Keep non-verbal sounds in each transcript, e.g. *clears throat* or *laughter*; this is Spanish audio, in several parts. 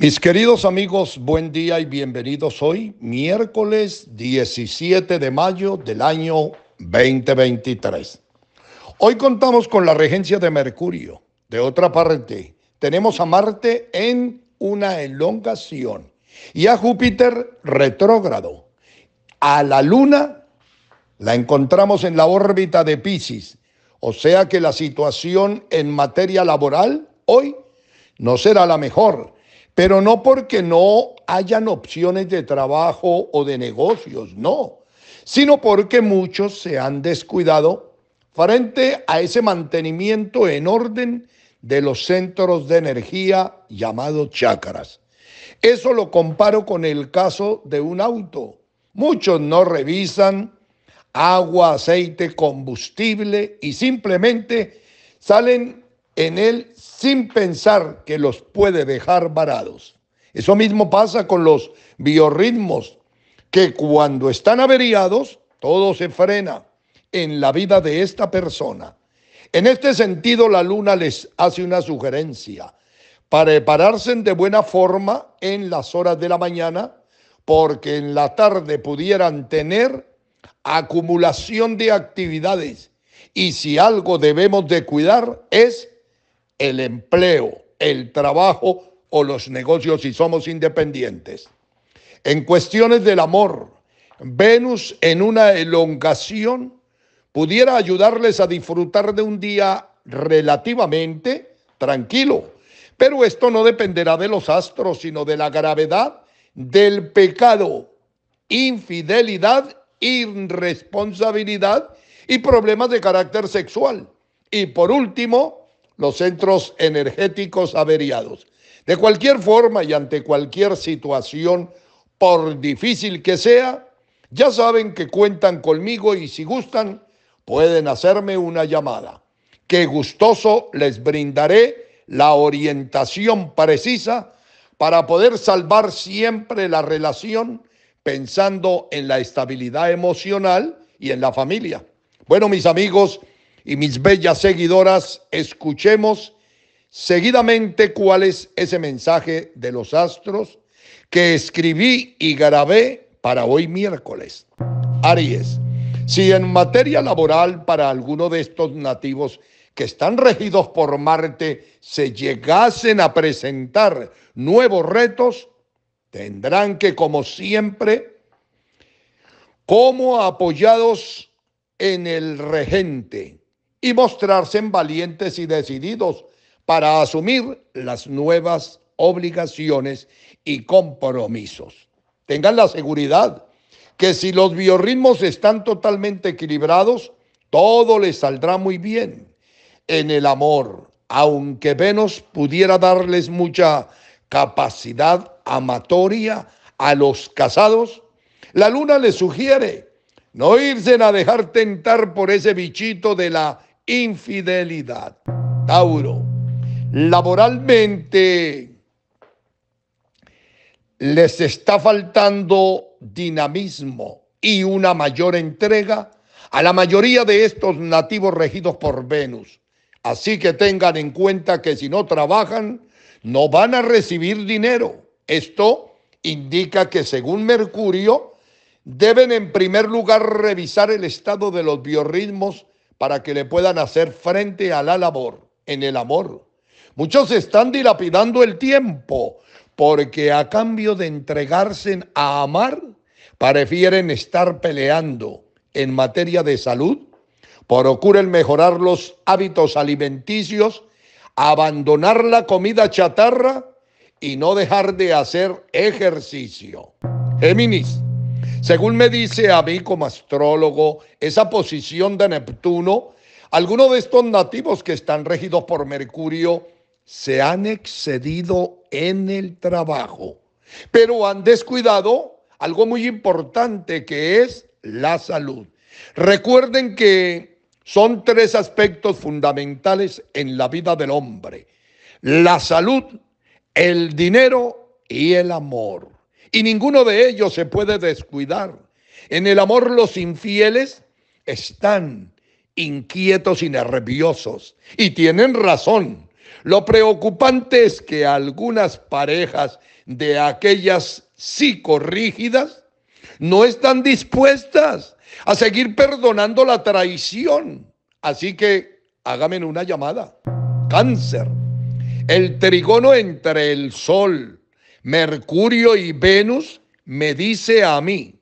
Mis queridos amigos, buen día y bienvenidos hoy, miércoles 17 de mayo del año 2023. Hoy contamos con la regencia de Mercurio. De otra parte, tenemos a Marte en una elongación y a Júpiter retrógrado. A la Luna la encontramos en la órbita de Pisces, o sea que la situación en materia laboral hoy no será la mejor pero no porque no hayan opciones de trabajo o de negocios, no, sino porque muchos se han descuidado frente a ese mantenimiento en orden de los centros de energía llamados chakras. Eso lo comparo con el caso de un auto. Muchos no revisan agua, aceite, combustible y simplemente salen en él sin pensar que los puede dejar varados. Eso mismo pasa con los biorritmos, que cuando están averiados, todo se frena en la vida de esta persona. En este sentido, la luna les hace una sugerencia. Para prepararse de buena forma en las horas de la mañana, porque en la tarde pudieran tener acumulación de actividades. Y si algo debemos de cuidar es el empleo, el trabajo o los negocios si somos independientes. En cuestiones del amor, Venus en una elongación pudiera ayudarles a disfrutar de un día relativamente tranquilo, pero esto no dependerá de los astros, sino de la gravedad del pecado, infidelidad, irresponsabilidad y problemas de carácter sexual. Y por último, los centros energéticos averiados. De cualquier forma y ante cualquier situación, por difícil que sea, ya saben que cuentan conmigo y si gustan, pueden hacerme una llamada, que gustoso les brindaré la orientación precisa para poder salvar siempre la relación pensando en la estabilidad emocional y en la familia. Bueno, mis amigos, y mis bellas seguidoras, escuchemos seguidamente cuál es ese mensaje de los astros que escribí y grabé para hoy miércoles. Aries, si en materia laboral para alguno de estos nativos que están regidos por Marte se llegasen a presentar nuevos retos, tendrán que, como siempre, como apoyados en el regente, y mostrarse valientes y decididos para asumir las nuevas obligaciones y compromisos. Tengan la seguridad que si los biorritmos están totalmente equilibrados, todo les saldrá muy bien. En el amor, aunque Venus pudiera darles mucha capacidad amatoria a los casados, la luna les sugiere no irse a dejar tentar por ese bichito de la infidelidad. Tauro, laboralmente les está faltando dinamismo y una mayor entrega a la mayoría de estos nativos regidos por Venus. Así que tengan en cuenta que si no trabajan, no van a recibir dinero. Esto indica que según Mercurio, deben en primer lugar revisar el estado de los biorritmos para que le puedan hacer frente a la labor, en el amor. Muchos están dilapidando el tiempo porque a cambio de entregarse a amar, prefieren estar peleando en materia de salud, procuren mejorar los hábitos alimenticios, abandonar la comida chatarra y no dejar de hacer ejercicio. Géminis. Según me dice a mí como astrólogo, esa posición de Neptuno, algunos de estos nativos que están regidos por Mercurio se han excedido en el trabajo, pero han descuidado algo muy importante que es la salud. Recuerden que son tres aspectos fundamentales en la vida del hombre. La salud, el dinero y el amor y ninguno de ellos se puede descuidar. En el amor los infieles están inquietos y nerviosos y tienen razón. Lo preocupante es que algunas parejas de aquellas psicorrígidas no están dispuestas a seguir perdonando la traición. Así que hágame una llamada. Cáncer. El trigono entre el sol, Mercurio y Venus me dice a mí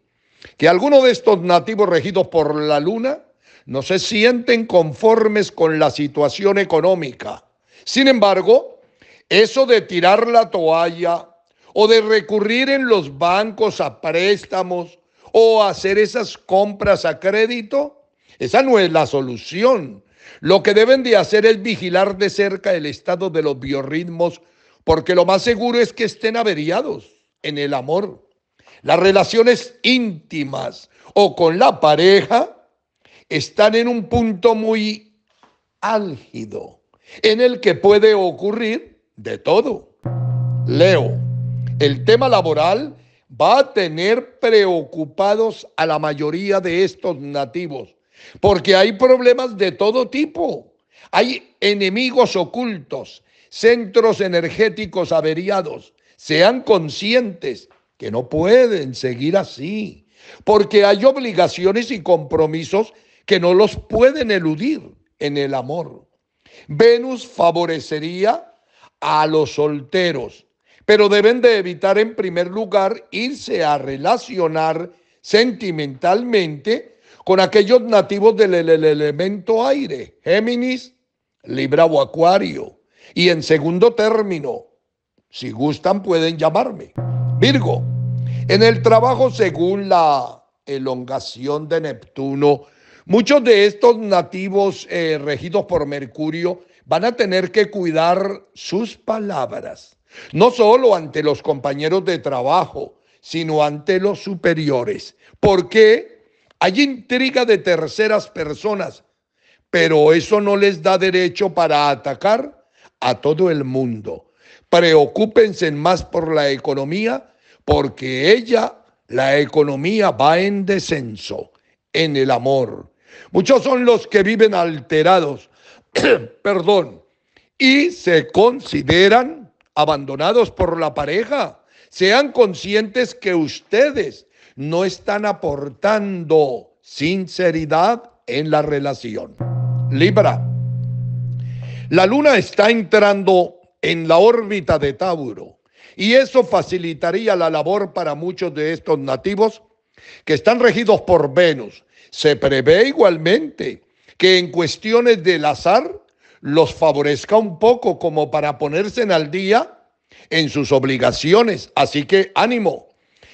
que algunos de estos nativos regidos por la luna no se sienten conformes con la situación económica. Sin embargo, eso de tirar la toalla o de recurrir en los bancos a préstamos o hacer esas compras a crédito, esa no es la solución. Lo que deben de hacer es vigilar de cerca el estado de los biorritmos porque lo más seguro es que estén averiados en el amor, las relaciones íntimas o con la pareja están en un punto muy álgido, en el que puede ocurrir de todo. Leo, el tema laboral va a tener preocupados a la mayoría de estos nativos, porque hay problemas de todo tipo. Hay enemigos ocultos, centros energéticos averiados. Sean conscientes que no pueden seguir así, porque hay obligaciones y compromisos que no los pueden eludir en el amor. Venus favorecería a los solteros, pero deben de evitar en primer lugar irse a relacionar sentimentalmente con aquellos nativos del elemento aire, Géminis, Libra o Acuario, y en segundo término, si gustan pueden llamarme. Virgo, en el trabajo según la elongación de Neptuno, muchos de estos nativos eh, regidos por Mercurio van a tener que cuidar sus palabras, no solo ante los compañeros de trabajo, sino ante los superiores. porque Hay intriga de terceras personas, pero eso no les da derecho para atacar a todo el mundo. Preocúpense más por la economía porque ella, la economía, va en descenso, en el amor. Muchos son los que viven alterados, *clears throat* perdón, y se consideran abandonados por la pareja. Sean conscientes que ustedes no están aportando sinceridad en la relación. Libra. La luna está entrando en la órbita de Tauro y eso facilitaría la labor para muchos de estos nativos que están regidos por Venus. Se prevé igualmente que en cuestiones del azar los favorezca un poco como para ponerse en al día en sus obligaciones. Así que ánimo,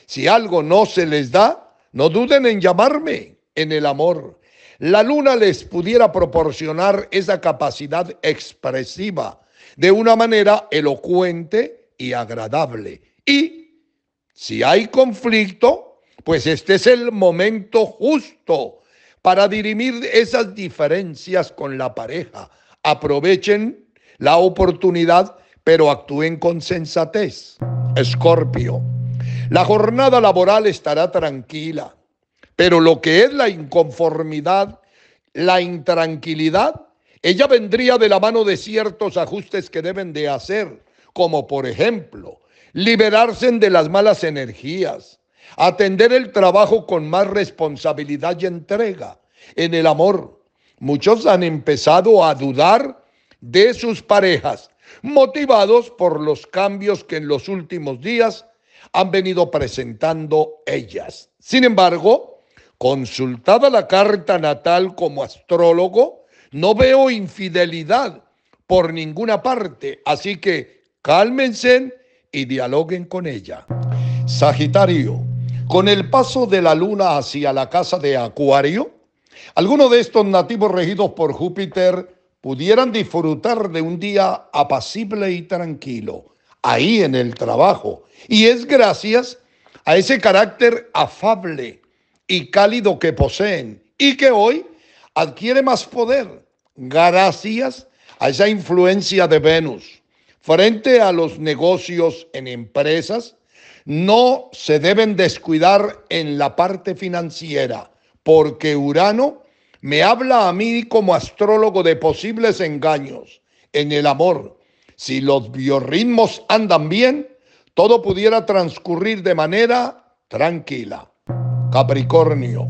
si algo no se les da, no duden en llamarme en el amor la luna les pudiera proporcionar esa capacidad expresiva de una manera elocuente y agradable. Y si hay conflicto, pues este es el momento justo para dirimir esas diferencias con la pareja. Aprovechen la oportunidad, pero actúen con sensatez. Escorpio, la jornada laboral estará tranquila pero lo que es la inconformidad, la intranquilidad, ella vendría de la mano de ciertos ajustes que deben de hacer, como por ejemplo, liberarse de las malas energías, atender el trabajo con más responsabilidad y entrega en el amor. Muchos han empezado a dudar de sus parejas, motivados por los cambios que en los últimos días han venido presentando ellas. Sin embargo, Consultada la carta natal como astrólogo, no veo infidelidad por ninguna parte, así que cálmense y dialoguen con ella. Sagitario, con el paso de la luna hacia la casa de Acuario, algunos de estos nativos regidos por Júpiter pudieran disfrutar de un día apacible y tranquilo, ahí en el trabajo. Y es gracias a ese carácter afable y cálido que poseen y que hoy adquiere más poder gracias a esa influencia de Venus. Frente a los negocios en empresas, no se deben descuidar en la parte financiera, porque Urano me habla a mí como astrólogo de posibles engaños en el amor. Si los biorritmos andan bien, todo pudiera transcurrir de manera tranquila. Capricornio.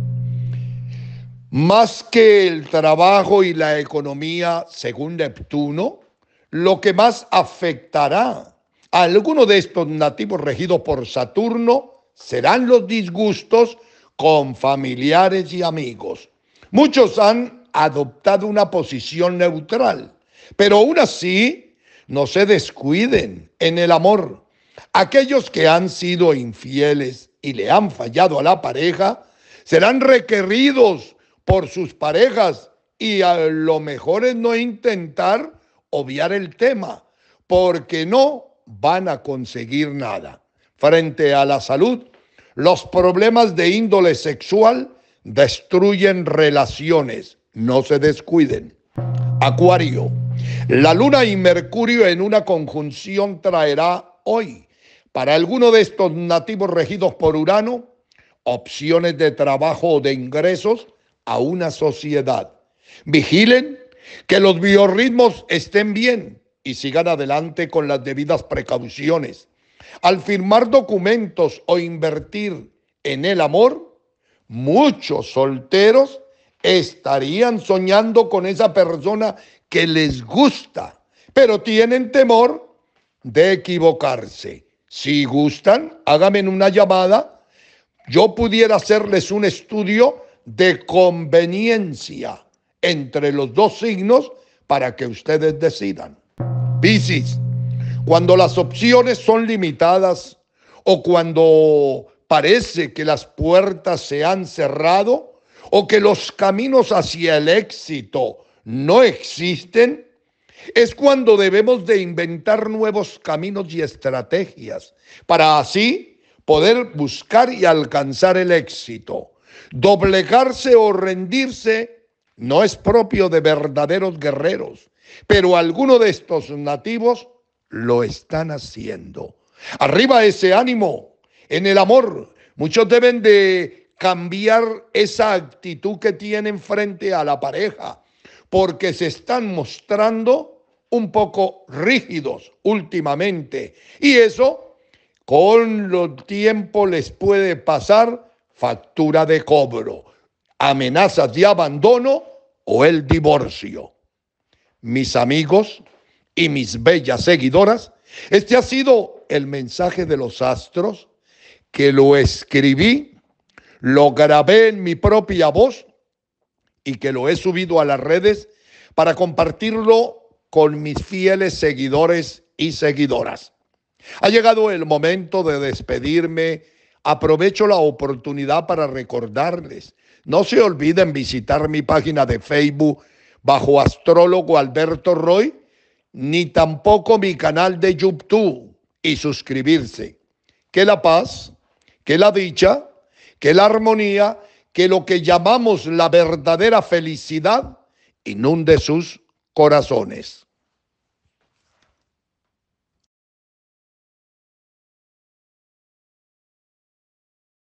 Más que el trabajo y la economía, según Neptuno, lo que más afectará a alguno de estos nativos regidos por Saturno serán los disgustos con familiares y amigos. Muchos han adoptado una posición neutral, pero aún así no se descuiden en el amor. Aquellos que han sido infieles y le han fallado a la pareja, serán requeridos por sus parejas y a lo mejor es no intentar obviar el tema, porque no van a conseguir nada. Frente a la salud, los problemas de índole sexual destruyen relaciones, no se descuiden. Acuario, la luna y Mercurio en una conjunción traerá hoy para alguno de estos nativos regidos por Urano, opciones de trabajo o de ingresos a una sociedad. Vigilen que los biorritmos estén bien y sigan adelante con las debidas precauciones. Al firmar documentos o invertir en el amor, muchos solteros estarían soñando con esa persona que les gusta, pero tienen temor de equivocarse. Si gustan, háganme una llamada. Yo pudiera hacerles un estudio de conveniencia entre los dos signos para que ustedes decidan. Piscis, cuando las opciones son limitadas o cuando parece que las puertas se han cerrado o que los caminos hacia el éxito no existen, es cuando debemos de inventar nuevos caminos y estrategias para así poder buscar y alcanzar el éxito. Doblegarse o rendirse no es propio de verdaderos guerreros, pero algunos de estos nativos lo están haciendo. Arriba ese ánimo en el amor. Muchos deben de cambiar esa actitud que tienen frente a la pareja porque se están mostrando un poco rígidos últimamente. Y eso con lo tiempo les puede pasar factura de cobro, amenazas de abandono o el divorcio. Mis amigos y mis bellas seguidoras, este ha sido el mensaje de los astros que lo escribí, lo grabé en mi propia voz y que lo he subido a las redes para compartirlo con mis fieles seguidores y seguidoras. Ha llegado el momento de despedirme. Aprovecho la oportunidad para recordarles, no se olviden visitar mi página de Facebook bajo astrólogo Alberto Roy, ni tampoco mi canal de YouTube y suscribirse. Que la paz, que la dicha, que la armonía que lo que llamamos la verdadera felicidad inunde sus corazones.